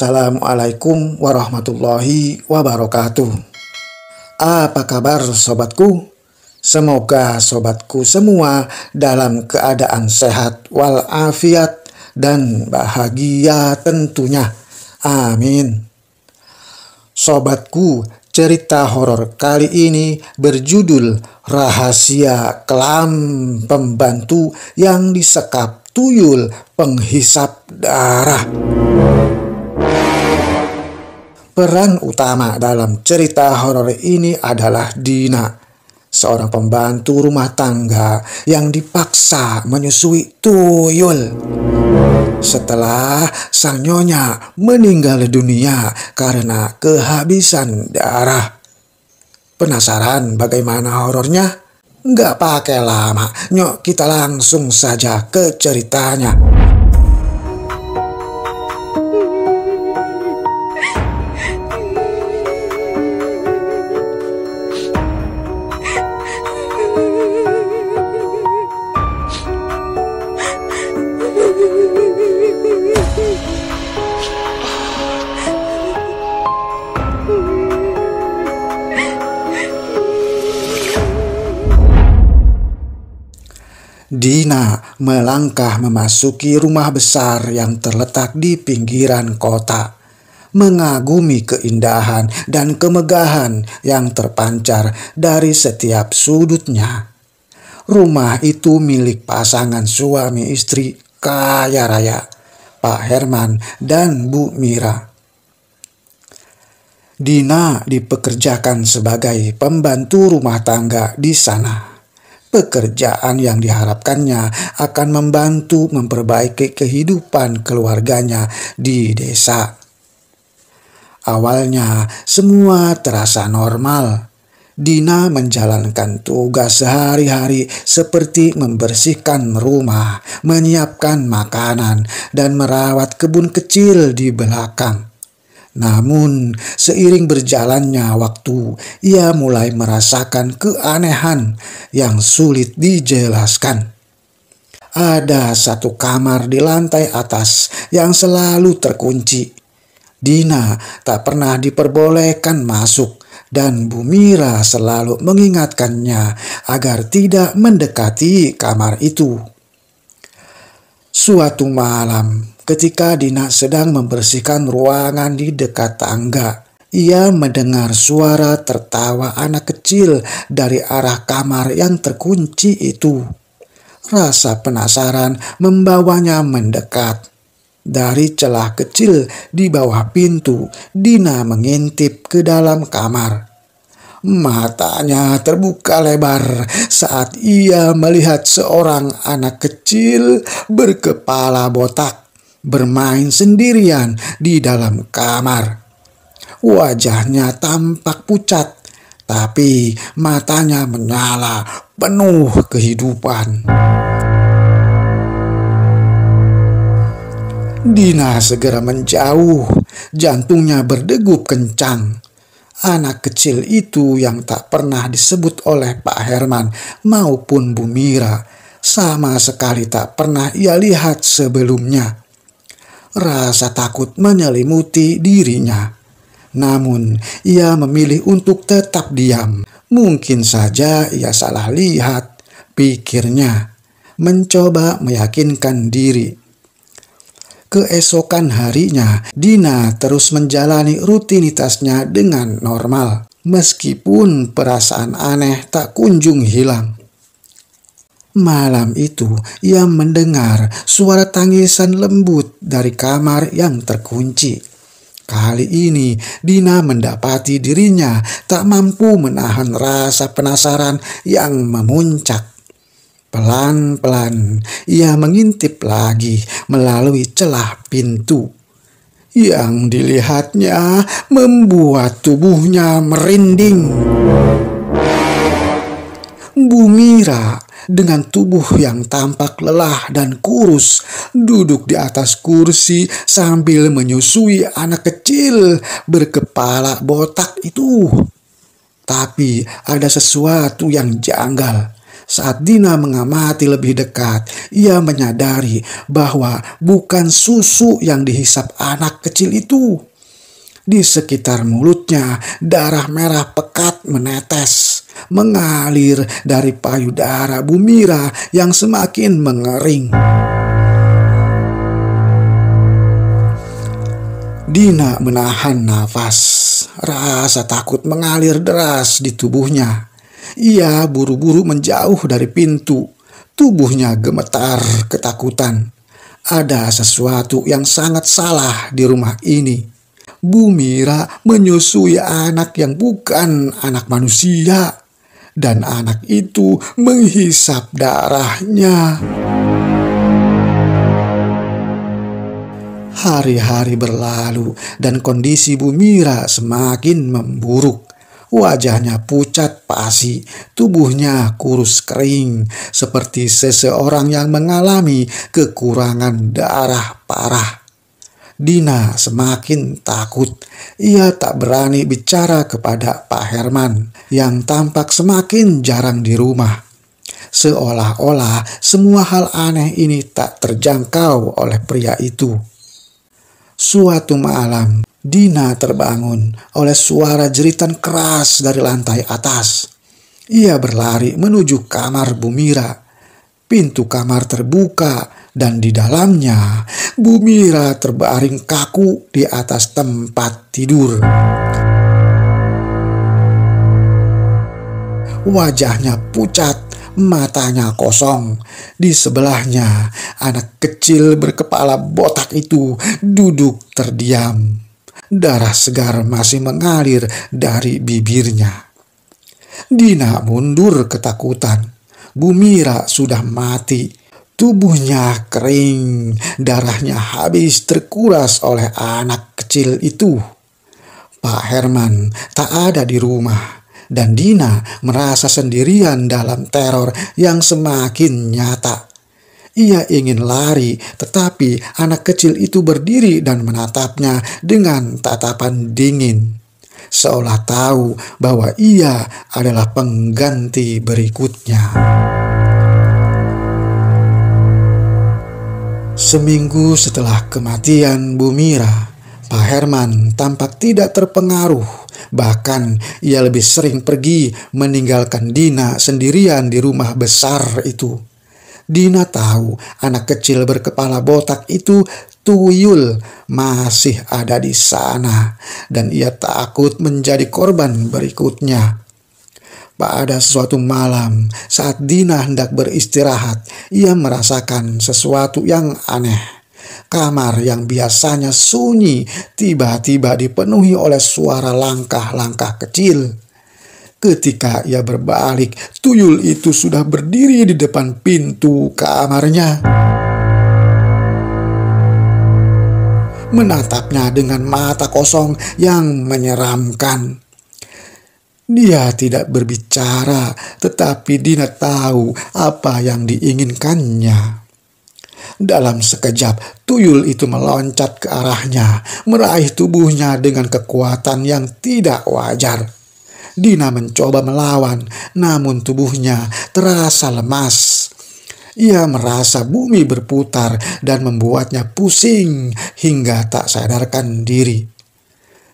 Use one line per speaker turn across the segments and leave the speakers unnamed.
Assalamualaikum warahmatullahi wabarakatuh. Apa kabar sobatku? Semoga sobatku semua dalam keadaan sehat walafiat dan bahagia tentunya. Amin. Sobatku, cerita horor kali ini berjudul Rahasia Kelam Pembantu yang Disekap Tuyul Penghisap Darah. Peran utama dalam cerita horor ini adalah Dina, seorang pembantu rumah tangga yang dipaksa menyusui tuyul. Setelah sang nyonya meninggal dunia karena kehabisan darah. Penasaran bagaimana horornya? Nggak pakai lama, nyok kita langsung saja ke ceritanya. melangkah memasuki rumah besar yang terletak di pinggiran kota, mengagumi keindahan dan kemegahan yang terpancar dari setiap sudutnya. Rumah itu milik pasangan suami istri kaya raya, Pak Herman dan Bu Mira. Dina dipekerjakan sebagai pembantu rumah tangga di sana pekerjaan yang diharapkannya akan membantu memperbaiki kehidupan keluarganya di desa. Awalnya, semua terasa normal. Dina menjalankan tugas sehari-hari seperti membersihkan rumah, menyiapkan makanan, dan merawat kebun kecil di belakang. Namun, seiring berjalannya waktu, ia mulai merasakan keanehan yang sulit dijelaskan. Ada satu kamar di lantai atas yang selalu terkunci. Dina tak pernah diperbolehkan masuk dan Bumira selalu mengingatkannya agar tidak mendekati kamar itu. Suatu malam, Ketika Dina sedang membersihkan ruangan di dekat tangga, ia mendengar suara tertawa anak kecil dari arah kamar yang terkunci itu. Rasa penasaran membawanya mendekat. Dari celah kecil di bawah pintu, Dina mengintip ke dalam kamar. Matanya terbuka lebar saat ia melihat seorang anak kecil berkepala botak bermain sendirian di dalam kamar. Wajahnya tampak pucat, tapi matanya menyala penuh kehidupan. Dina segera menjauh, jantungnya berdegup kencang. Anak kecil itu yang tak pernah disebut oleh Pak Herman maupun Bu Mira, sama sekali tak pernah ia lihat sebelumnya Rasa takut menyelimuti dirinya. Namun, ia memilih untuk tetap diam. Mungkin saja ia salah lihat, pikirnya, mencoba meyakinkan diri. Keesokan harinya, Dina terus menjalani rutinitasnya dengan normal, meskipun perasaan aneh tak kunjung hilang. Malam itu ia mendengar suara tangisan lembut dari kamar yang terkunci. Kali ini Dina mendapati dirinya tak mampu menahan rasa penasaran yang memuncak. Pelan-pelan ia mengintip lagi melalui celah pintu. Yang dilihatnya membuat tubuhnya merinding. Bumira dengan tubuh yang tampak lelah dan kurus duduk di atas kursi sambil menyusui anak kecil berkepala botak itu. Tapi ada sesuatu yang janggal. Saat Dina mengamati lebih dekat, ia menyadari bahwa bukan susu yang dihisap anak kecil itu di sekitar mulutnya darah merah pekat menetes, mengalir dari payudara Bumira yang semakin mengering. Dina menahan nafas. Rasa takut mengalir deras di tubuhnya. Ia buru-buru menjauh dari pintu. Tubuhnya gemetar ketakutan. Ada sesuatu yang sangat salah di rumah ini. Bumira menyusui anak yang bukan anak manusia, dan anak itu menghisap darahnya. Hari-hari berlalu, dan kondisi Bumira semakin memburuk. Wajahnya pucat pasi, tubuhnya kurus kering, seperti seseorang yang mengalami kekurangan darah parah. Dina semakin takut. Ia tak berani bicara kepada Pak Herman yang tampak semakin jarang di rumah. Seolah-olah semua hal aneh ini tak terjangkau oleh pria itu. Suatu malam, Dina terbangun oleh suara jeritan keras dari lantai atas. Ia berlari menuju kamar Bumira. Pintu kamar terbuka dan di dalamnya Bumira terbaring kaku di atas tempat tidur. Wajahnya pucat, matanya kosong. Di sebelahnya, anak kecil berkepala botak itu duduk terdiam. Darah segar masih mengalir dari bibirnya. Dina mundur ketakutan. Bumira sudah mati Tubuhnya kering, darahnya habis terkuras oleh anak kecil itu. Pak Herman tak ada di rumah dan Dina merasa sendirian dalam teror yang semakin nyata. Ia ingin lari, tetapi anak kecil itu berdiri dan menatapnya dengan tatapan dingin. Seolah tahu bahwa ia adalah pengganti berikutnya. Seminggu setelah kematian Bumira, Pak Herman tampak tidak terpengaruh. Bahkan ia lebih sering pergi meninggalkan Dina sendirian di rumah besar itu. Dina tahu anak kecil berkepala botak itu tuyul masih ada di sana dan ia takut menjadi korban berikutnya. Pada suatu malam, saat Dina hendak beristirahat, ia merasakan sesuatu yang aneh. Kamar yang biasanya sunyi tiba-tiba dipenuhi oleh suara langkah-langkah kecil. Ketika ia berbalik, tuyul itu sudah berdiri di depan pintu kamarnya. Menatapnya dengan mata kosong yang menyeramkan. Dia tidak berbicara, tetapi Dina tahu apa yang diinginkannya. Dalam sekejap, tuyul itu meloncat ke arahnya, meraih tubuhnya dengan kekuatan yang tidak wajar. Dina mencoba melawan, namun tubuhnya terasa lemas. Ia merasa bumi berputar dan membuatnya pusing hingga tak sadarkan diri.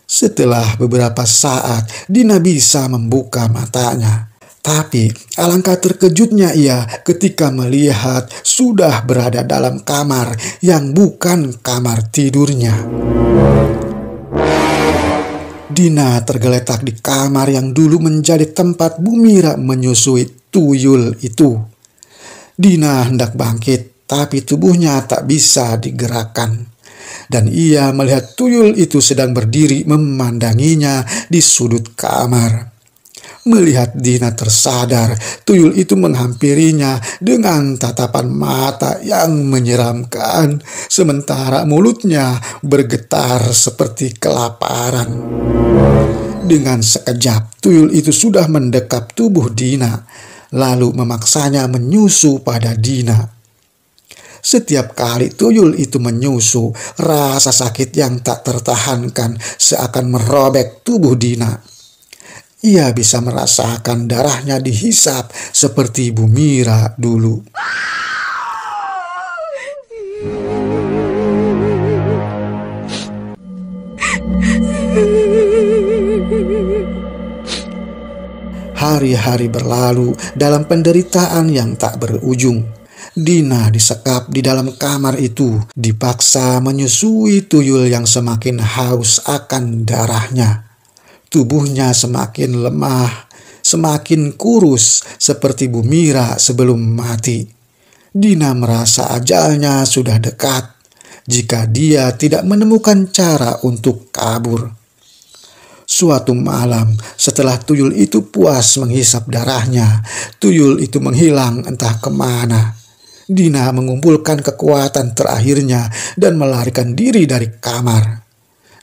Setelah beberapa saat, Dina bisa membuka matanya. Tapi alangkah terkejutnya ia ketika melihat sudah berada dalam kamar yang bukan kamar tidurnya. Dina tergeletak di kamar yang dulu menjadi tempat Bumira menyusui tuyul itu. Dina hendak bangkit, tapi tubuhnya tak bisa digerakkan dan ia melihat tuyul itu sedang berdiri memandanginya di sudut kamar. Melihat Dina tersadar, tuyul itu menghampirinya dengan tatapan mata yang menyeramkan, sementara mulutnya bergetar seperti kelaparan. Dengan sekejap, tuyul itu sudah mendekap tubuh Dina, lalu memaksanya menyusu pada Dina. Setiap kali tuyul itu menyusu, rasa sakit yang tak tertahankan seakan merobek tubuh Dina. Ia bisa merasakan darahnya dihisap seperti Bumira dulu. Hari-hari berlalu dalam penderitaan yang tak berujung. Dina disekap di dalam kamar itu, dipaksa menyusui tuyul yang semakin haus akan darahnya. Tubuhnya semakin lemah, semakin kurus seperti Bumira sebelum mati. Dina merasa ajalnya sudah dekat jika dia tidak menemukan cara untuk kabur. Suatu malam, setelah tuyul itu puas menghisap darahnya, tuyul itu menghilang entah kemana. Dina mengumpulkan kekuatan terakhirnya dan melarikan diri dari kamar.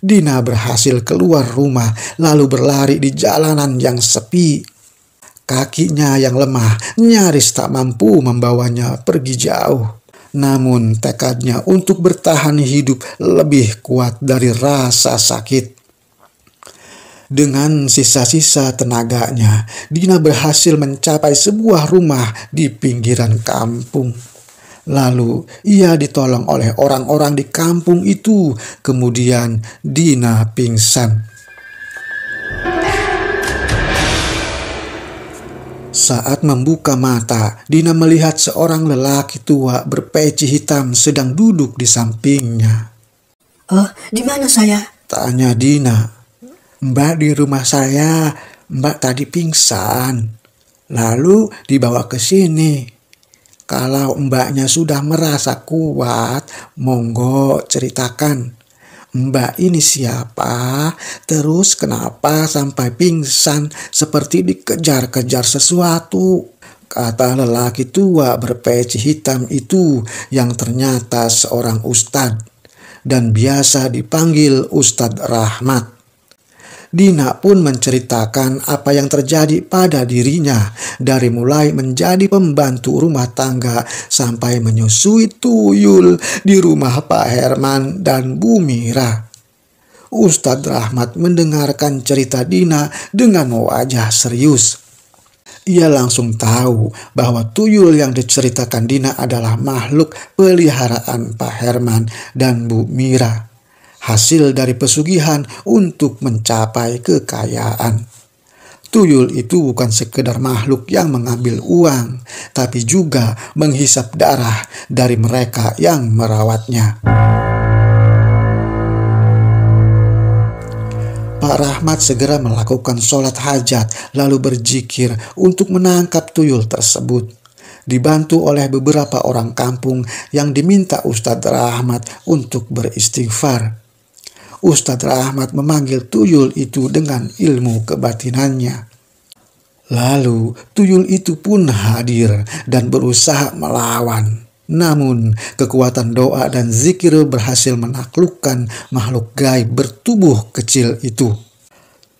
Dina berhasil keluar rumah lalu berlari di jalanan yang sepi. Kakinya yang lemah nyaris tak mampu membawanya pergi jauh. Namun tekadnya untuk bertahan hidup lebih kuat dari rasa sakit. Dengan sisa-sisa tenaganya, Dina berhasil mencapai sebuah rumah di pinggiran kampung. Lalu ia ditolong oleh orang-orang di kampung itu. Kemudian Dina pingsan. Saat membuka mata, Dina melihat seorang lelaki tua berpeci hitam sedang duduk di sampingnya. Oh, di mana saya? Tanya Dina. Mbak di rumah saya. Mbak tadi pingsan. Lalu dibawa ke sini. Kalau mbaknya sudah merasa kuat, monggo ceritakan. Mbak ini siapa? Terus kenapa sampai pingsan seperti dikejar-kejar sesuatu? Kata lelaki tua berpeci hitam itu yang ternyata seorang ustadz dan biasa dipanggil Ustadz Rahmat. Dina pun menceritakan apa yang terjadi pada dirinya dari mulai menjadi pembantu rumah tangga sampai menyusui tuyul di rumah Pak Herman dan Bu Mira. Ustadz Rahmat mendengarkan cerita Dina dengan wajah serius. Ia langsung tahu bahwa tuyul yang diceritakan Dina adalah makhluk peliharaan Pak Herman dan Bu Mira hasil dari pesugihan untuk mencapai kekayaan. Tuyul itu bukan sekedar makhluk yang mengambil uang, tapi juga menghisap darah dari mereka yang merawatnya. Pak Rahmat segera melakukan sholat hajat lalu berzikir untuk menangkap tuyul tersebut. Dibantu oleh beberapa orang kampung yang diminta Ustadz Rahmat untuk beristighfar. Ustadz Rahmat memanggil tuyul itu dengan ilmu kebatinannya. Lalu tuyul itu pun hadir dan berusaha melawan. Namun kekuatan doa dan zikir berhasil menaklukkan makhluk gaib bertubuh kecil itu.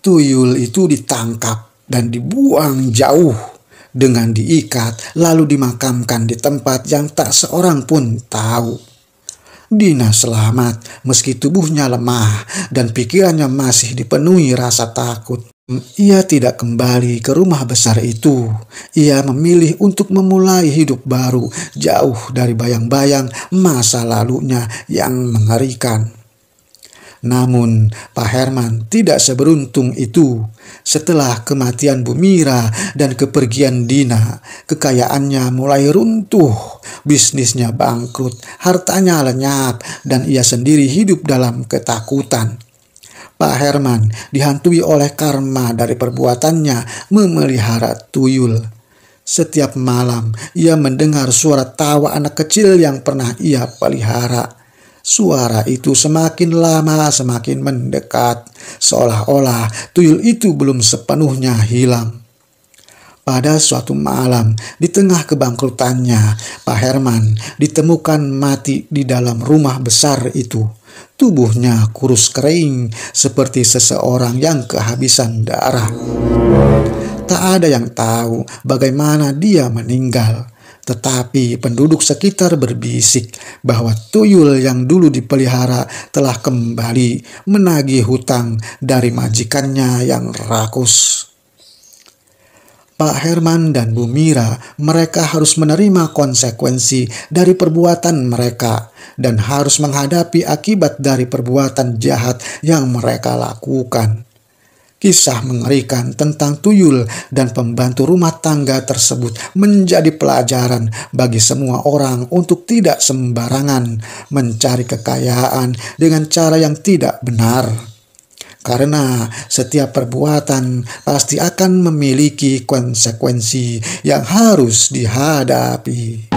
Tuyul itu ditangkap dan dibuang jauh dengan diikat lalu dimakamkan di tempat yang tak seorang pun tahu. Dina selamat meski tubuhnya lemah dan pikirannya masih dipenuhi rasa takut. Ia tidak kembali ke rumah besar itu. Ia memilih untuk memulai hidup baru jauh dari bayang-bayang masa lalunya yang mengerikan. Namun Pak Herman tidak seberuntung itu. Setelah kematian Bumira dan kepergian Dina, kekayaannya mulai runtuh, bisnisnya bangkrut, hartanya lenyap, dan ia sendiri hidup dalam ketakutan. Pak Herman dihantui oleh karma dari perbuatannya memelihara tuyul. Setiap malam ia mendengar suara tawa anak kecil yang pernah ia pelihara Suara itu semakin lama semakin mendekat, seolah-olah tuyul itu belum sepenuhnya hilang. Pada suatu malam, di tengah kebangkrutannya, Pak Herman ditemukan mati di dalam rumah besar itu. Tubuhnya kurus kering seperti seseorang yang kehabisan darah. Tak ada yang tahu bagaimana dia meninggal tetapi penduduk sekitar berbisik bahwa tuyul yang dulu dipelihara telah kembali menagih hutang dari majikannya yang rakus. Pak Herman dan Bu Mira, mereka harus menerima konsekuensi dari perbuatan mereka dan harus menghadapi akibat dari perbuatan jahat yang mereka lakukan. Kisah mengerikan tentang tuyul dan pembantu rumah tangga tersebut menjadi pelajaran bagi semua orang untuk tidak sembarangan mencari kekayaan dengan cara yang tidak benar. Karena setiap perbuatan pasti akan memiliki konsekuensi yang harus dihadapi.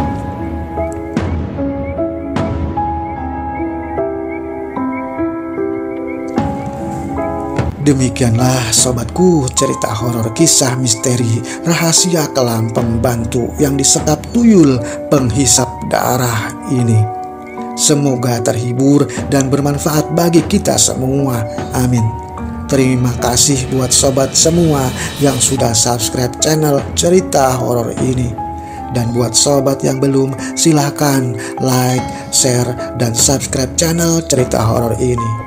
Demikianlah sobatku cerita horor kisah misteri rahasia kelam pembantu yang disekap tuyul penghisap darah ini. Semoga terhibur dan bermanfaat bagi kita semua. Amin. Terima kasih buat sobat semua yang sudah subscribe channel cerita horor ini. Dan buat sobat yang belum, silahkan like, share, dan subscribe channel cerita horor ini